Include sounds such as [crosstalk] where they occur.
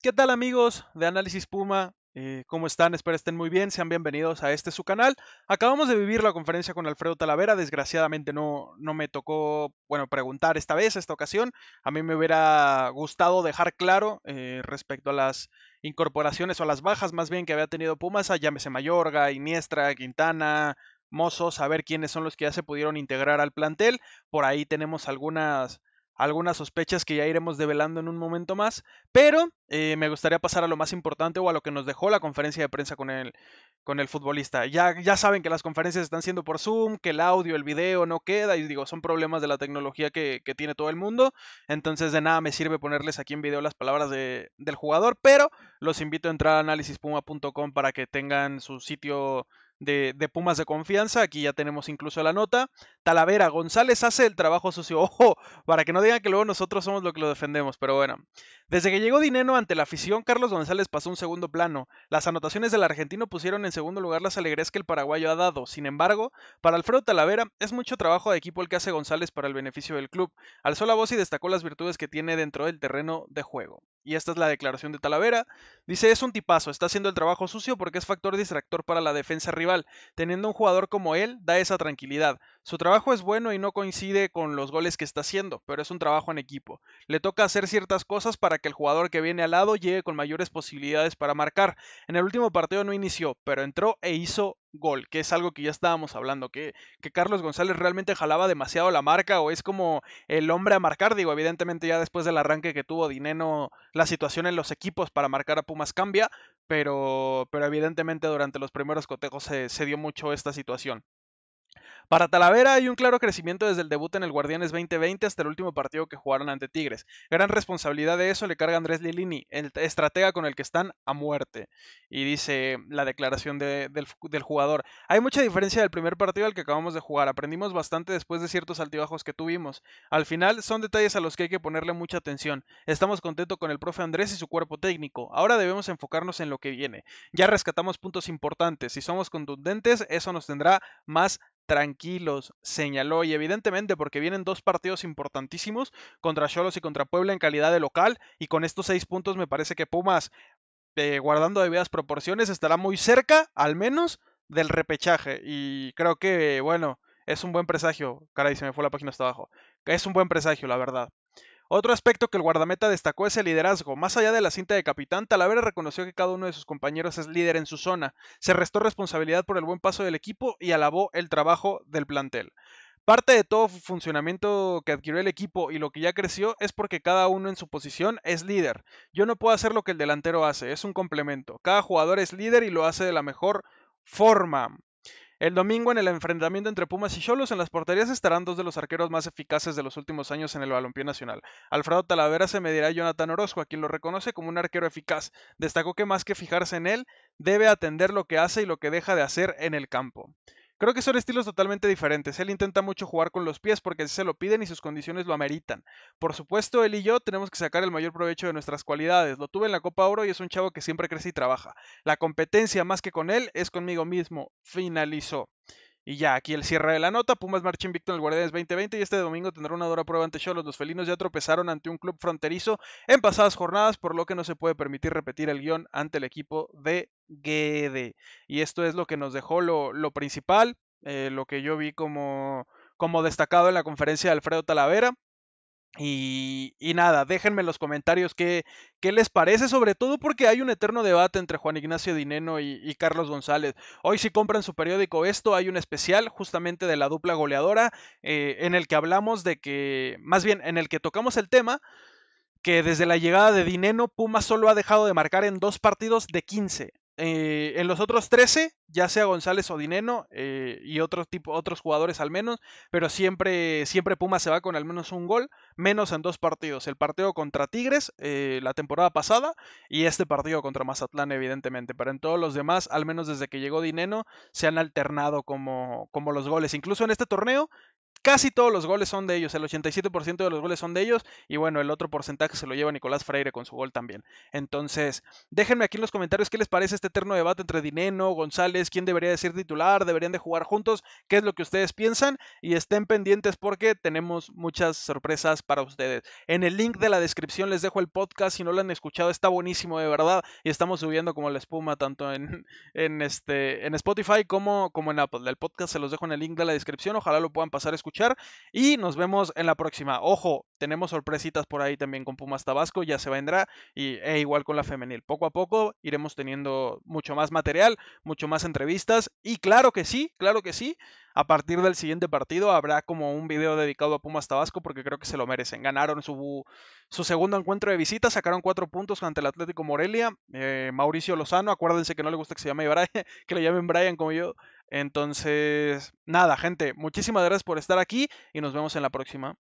¿Qué tal amigos de Análisis Puma? Eh, ¿Cómo están? Espero estén muy bien. Sean bienvenidos a este su canal. Acabamos de vivir la conferencia con Alfredo Talavera. Desgraciadamente no, no me tocó, bueno, preguntar esta vez, esta ocasión. A mí me hubiera gustado dejar claro eh, respecto a las incorporaciones o a las bajas más bien que había tenido Pumas. Llámese Mayorga, Iniestra, Quintana, Mozo, saber quiénes son los que ya se pudieron integrar al plantel. Por ahí tenemos algunas algunas sospechas que ya iremos develando en un momento más, pero eh, me gustaría pasar a lo más importante o a lo que nos dejó la conferencia de prensa con el, con el futbolista. Ya, ya saben que las conferencias están siendo por Zoom, que el audio, el video no queda, y digo, son problemas de la tecnología que, tiene todo el mundo, entonces de nada me sirve ponerles aquí en video las palabras de, del jugador, pero los invito a entrar a análisispuma.com para que tengan su sitio de, Pumas de confianza. Aquí ya tenemos incluso la nota. Talavera, González hace el trabajo sucio. [laughs] Ojo, para que no digan que luego nosotros somos los que lo defendemos, pero bueno. Desde que llegó Dineno ante la afición, Carlos González pasó un segundo plano. Las anotaciones del argentino pusieron en segundo lugar las alegrías que el paraguayo ha dado. Sin embargo, para Alfredo Talavera es mucho trabajo de equipo el que hace González para el beneficio del club. Alzó la voz y destacó las virtudes que tiene dentro del terreno de juego y esta es la declaración de Talavera, dice es un tipazo, está haciendo el trabajo sucio porque es factor distractor para la defensa rival. Teniendo un jugador como él, da esa tranquilidad. Su trabajo es bueno y no coincide con los goles que está haciendo, pero es un trabajo en equipo. Le toca hacer ciertas cosas para que el jugador que viene al lado llegue con mayores posibilidades para marcar. En el último partido no inició, pero entró e hizo gol, que es algo que ya estábamos hablando, que, que Carlos González realmente jalaba demasiado la marca o es como el hombre a marcar, digo, evidentemente ya después del arranque que tuvo Dineno, la situación en los equipos para marcar a Pumas cambia, pero, pero evidentemente durante los primeros cotejos se, se dio mucho esta situación. Para Talavera hay un claro crecimiento desde el debut en el Guardianes 2020 hasta el último partido que jugaron ante Tigres. Gran responsabilidad de eso le carga Andrés Lilini, el estratega con el que están a muerte. Y dice la declaración del, del jugador. Hay mucha diferencia del primer partido al que acabamos de jugar. Aprendimos bastante después de ciertos altibajos que tuvimos. Al final son detalles a los que hay que ponerle mucha atención. Estamos contentos con el profe Andrés y su cuerpo técnico. Ahora debemos enfocarnos en lo que viene. Ya rescatamos puntos importantes. Si somos contundentes, eso nos tendrá más tranquilos, señaló, y evidentemente porque vienen dos partidos importantísimos contra Cholos y contra Puebla en calidad de local, y con estos seis puntos me parece que Pumas, eh, guardando debidas proporciones, estará muy cerca, al menos, del repechaje, y creo que, bueno, es un buen presagio, caray, se me fue la página hasta abajo, es un buen presagio, la verdad. Otro aspecto que el guardameta destacó es el liderazgo. Más allá de la cinta de capitán, Talavera reconoció que cada uno de sus compañeros es líder en su zona, se restó responsabilidad por el buen paso del equipo y alabó el trabajo del plantel. Parte de todo funcionamiento que adquirió el equipo y lo que ya creció es porque cada uno en su posición es líder. Yo no puedo hacer lo que el delantero hace, es un complemento. Cada jugador es líder y lo hace de la mejor forma. El domingo en el enfrentamiento entre Pumas y Cholos en las porterías estarán dos de los arqueros más eficaces de los últimos años en el balompié nacional. Alfredo Talavera se medirá a Jonathan Orozco, a quien lo reconoce como un arquero eficaz. Destacó que más que fijarse en él, debe atender lo que hace y lo que deja de hacer en el campo. Creo que son estilos totalmente diferentes. Él intenta mucho jugar con los pies porque se lo piden y sus condiciones lo ameritan. Por supuesto, él y yo tenemos que sacar el mayor provecho de nuestras cualidades. Lo tuve en la Copa Oro y es un chavo que siempre crece y trabaja. La competencia más que con él es conmigo mismo. Finalizó. Y ya, aquí el cierre de la nota. Pumas marcha invicto en el Guardianes 2020 y este domingo tendrá una dura prueba ante Show, Los dos felinos ya tropezaron ante un club fronterizo en pasadas jornadas, por lo que no se puede permitir repetir el guión ante el equipo de Guede. Y esto es lo que nos dejó lo, lo principal, eh, lo que yo vi como, como destacado en la conferencia de Alfredo Talavera. Y, nada, déjenme en los comentarios qué, les parece, sobre todo porque hay un eterno debate entre Juan Ignacio Dineno y, Carlos González. Hoy si compran su periódico esto, hay un especial justamente de la dupla goleadora eh, en el que hablamos de que, más bien, en el que tocamos el tema, que desde la llegada de Dineno, Puma solo ha dejado de marcar en dos partidos de 15. Eh, en los otros 13, ya sea González o Dineno eh, y otros tipo, otros jugadores al menos, pero siempre, siempre Puma se va con al menos un gol, menos en dos partidos. El partido contra Tigres eh, la temporada pasada y este partido contra Mazatlán, evidentemente. Pero en todos los demás, al menos desde que llegó Dineno, se han alternado como, como los goles. Incluso en este torneo, Casi todos los goles son de ellos, el 87% de los goles son de ellos y bueno, el otro porcentaje se lo lleva Nicolás Freire con su gol también. Entonces, déjenme aquí en los comentarios qué les parece este eterno debate entre Dineno, González, quién debería decir ser titular, deberían de jugar juntos, qué es lo que ustedes piensan y estén pendientes porque tenemos muchas sorpresas para ustedes. En el link de la descripción les dejo el podcast, si no lo han escuchado está buenísimo de verdad y estamos subiendo como la espuma tanto en, [laughs] en, este, en Spotify como, como en Apple. El podcast se los dejo en el link de la descripción, ojalá lo puedan pasar a escuchar y nos vemos en la próxima. Ojo, tenemos sorpresitas por ahí también con Pumas Tabasco, ya se vendrá y e igual con la femenil. Poco a poco iremos teniendo mucho más material, mucho más entrevistas y claro que sí, claro que sí, a partir del siguiente partido habrá como un video dedicado a Pumas Tabasco porque creo que se lo merecen. Ganaron su, su segundo encuentro de visita, sacaron cuatro puntos ante el Atlético Morelia. Eh, Mauricio Lozano, acuérdense que no le gusta que se llame Brian, [laughs] que le llamen Brian como yo. Entonces, nada, gente, muchísimas gracias por estar aquí y nos vemos en la próxima.